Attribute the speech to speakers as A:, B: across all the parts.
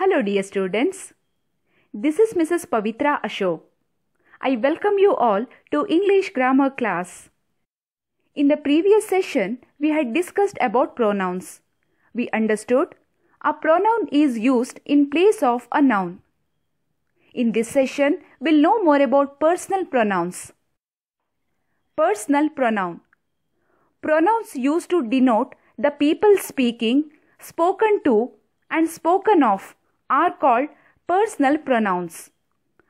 A: Hello dear students. This is Mrs. Pavitra Ashok. I welcome you all to English grammar class. In the previous session, we had discussed about pronouns. We understood a pronoun is used in place of a noun. In this session, we'll know more about personal pronouns. Personal pronoun. Pronouns used to denote the people speaking, spoken to and spoken of are called personal pronouns.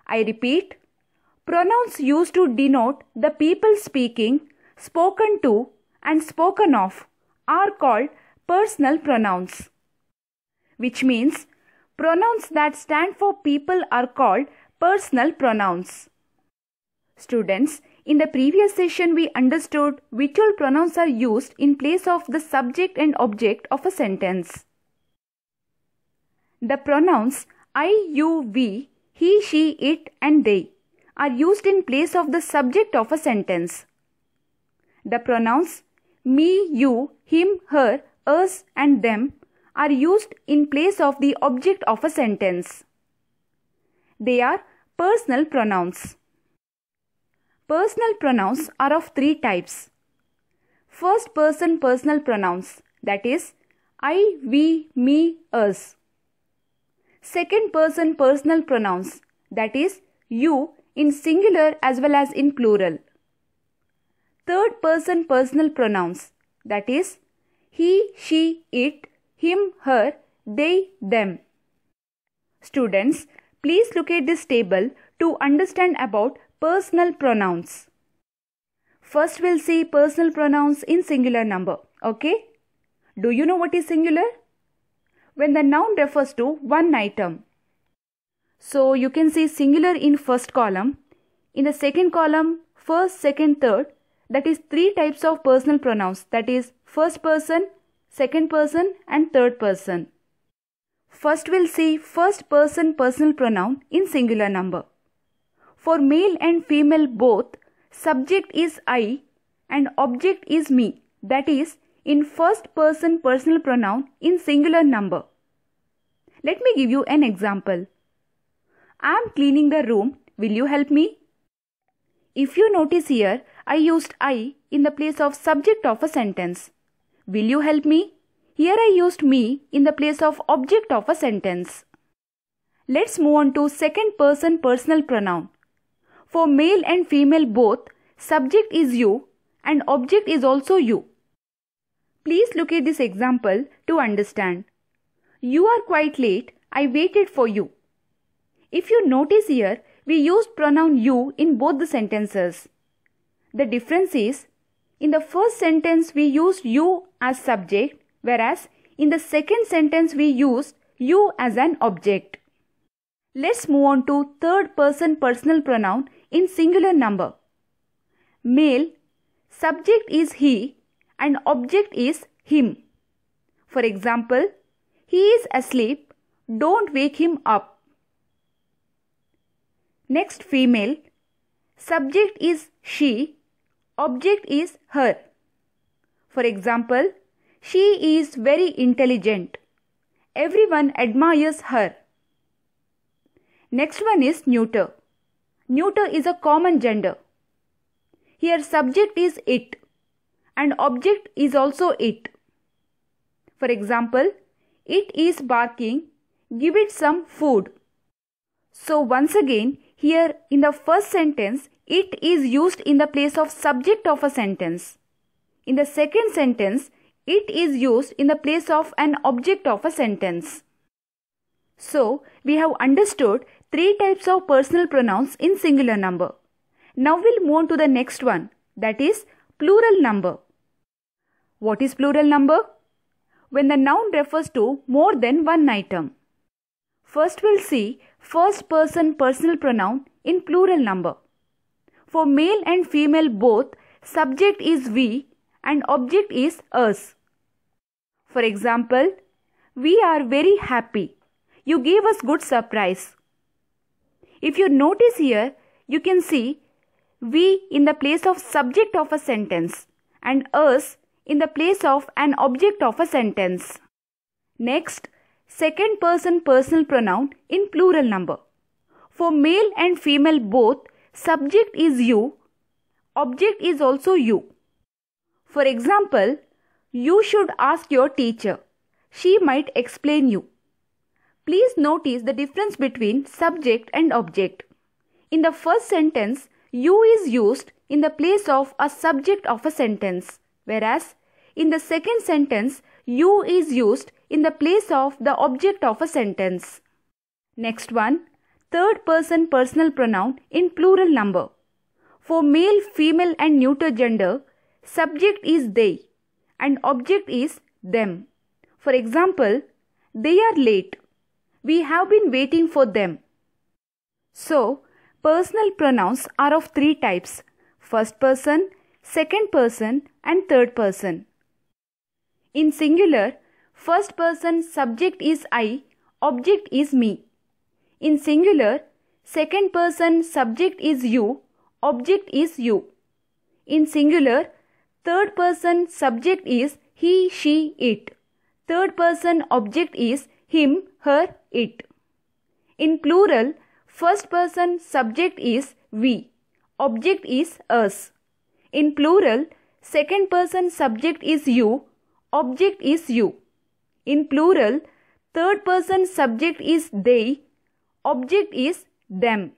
A: I repeat, pronouns used to denote the people speaking, spoken to, and spoken of are called personal pronouns, which means pronouns that stand for people are called personal pronouns. Students, in the previous session we understood which all pronouns are used in place of the subject and object of a sentence. The pronouns I, you, we, he, she, it and they are used in place of the subject of a sentence. The pronouns me, you, him, her, us and them are used in place of the object of a sentence. They are personal pronouns. Personal pronouns are of three types. First person personal pronouns that is I, we, me, us second person personal pronouns that is you in singular as well as in plural. Third person personal pronouns that is he, she, it, him, her, they, them. Students, please look at this table to understand about personal pronouns. First we'll see personal pronouns in singular number. Okay? Do you know what is singular? when the noun refers to one item. So you can see singular in first column. In the second column, first, second, third, that is three types of personal pronouns that is first person, second person and third person. First we'll see first person personal pronoun in singular number. For male and female both, subject is I and object is me that is in first person personal pronoun in singular number. Let me give you an example. I am cleaning the room. Will you help me? If you notice here, I used I in the place of subject of a sentence. Will you help me? Here I used me in the place of object of a sentence. Let's move on to second person personal pronoun. For male and female both, subject is you and object is also you. Please look at this example to understand. You are quite late. I waited for you. If you notice here, we used pronoun you in both the sentences. The difference is, in the first sentence we used you as subject, whereas in the second sentence we used you as an object. Let's move on to third person personal pronoun in singular number. Male, subject is he an object is him. For example, he is asleep, don't wake him up. Next female, subject is she, object is her. For example, she is very intelligent. Everyone admires her. Next one is neuter. Neuter is a common gender. Here subject is it and object is also it. For example, it is barking, give it some food. So once again, here in the first sentence, it is used in the place of subject of a sentence. In the second sentence, it is used in the place of an object of a sentence. So, we have understood three types of personal pronouns in singular number. Now we'll move on to the next one, that is plural number. What is plural number? When the noun refers to more than one item. First we'll see first person personal pronoun in plural number. For male and female both, subject is we and object is us. For example, we are very happy. You gave us good surprise. If you notice here, you can see we in the place of subject of a sentence and us in the place of an object of a sentence. Next, second person personal pronoun in plural number. For male and female both, subject is you, object is also you. For example, you should ask your teacher. She might explain you. Please notice the difference between subject and object. In the first sentence, you is used in the place of a subject of a sentence, whereas in the second sentence, you is used in the place of the object of a sentence. Next one, third person personal pronoun in plural number. For male, female and neuter gender, subject is they and object is them. For example, they are late. We have been waiting for them. So, personal pronouns are of three types first person, second person, and third person. In singular, first person subject is I, object is me. In singular, second person subject is you, object is you. In singular, third person subject is he, she, it. Third person object is him, her, it. In plural, first person subject is we, object is us. In plural, second person subject is you, object is you. In plural, third person subject is they, object is them.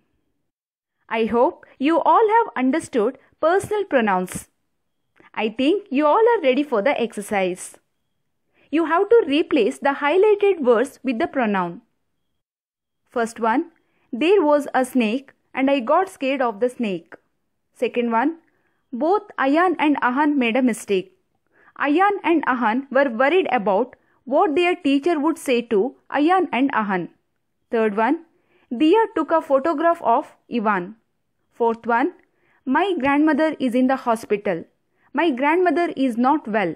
A: I hope you all have understood personal pronouns. I think you all are ready for the exercise. You have to replace the highlighted words with the pronoun. First one, there was a snake and I got scared of the snake. Second one, both Ayan and Ahan made a mistake. Ayan and Ahan were worried about what their teacher would say to Ayan and Ahan. Third one, Dia took a photograph of Ivan. Fourth one, my grandmother is in the hospital. My grandmother is not well.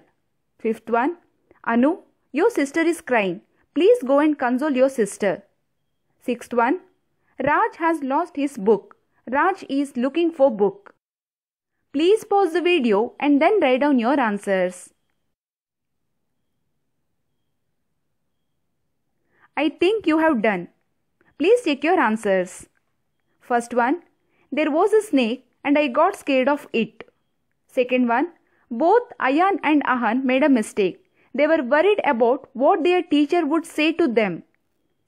A: Fifth one, Anu, your sister is crying. Please go and console your sister. Sixth one, Raj has lost his book. Raj is looking for book. Please pause the video and then write down your answers. I think you have done. Please check your answers. First one, there was a snake and I got scared of it. Second one, both Ayan and Ahan made a mistake. They were worried about what their teacher would say to them.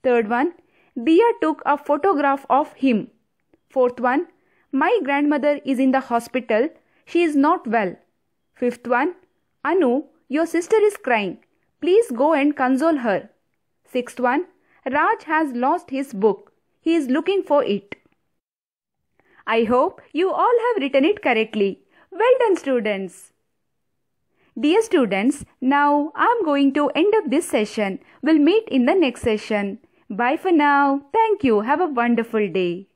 A: Third one, Dia took a photograph of him. Fourth one, my grandmother is in the hospital. She is not well. Fifth one, Anu, your sister is crying. Please go and console her. Sixth one, Raj has lost his book. He is looking for it. I hope you all have written it correctly. Well done, students. Dear students, now I am going to end up this session. We'll meet in the next session. Bye for now. Thank you. Have a wonderful day.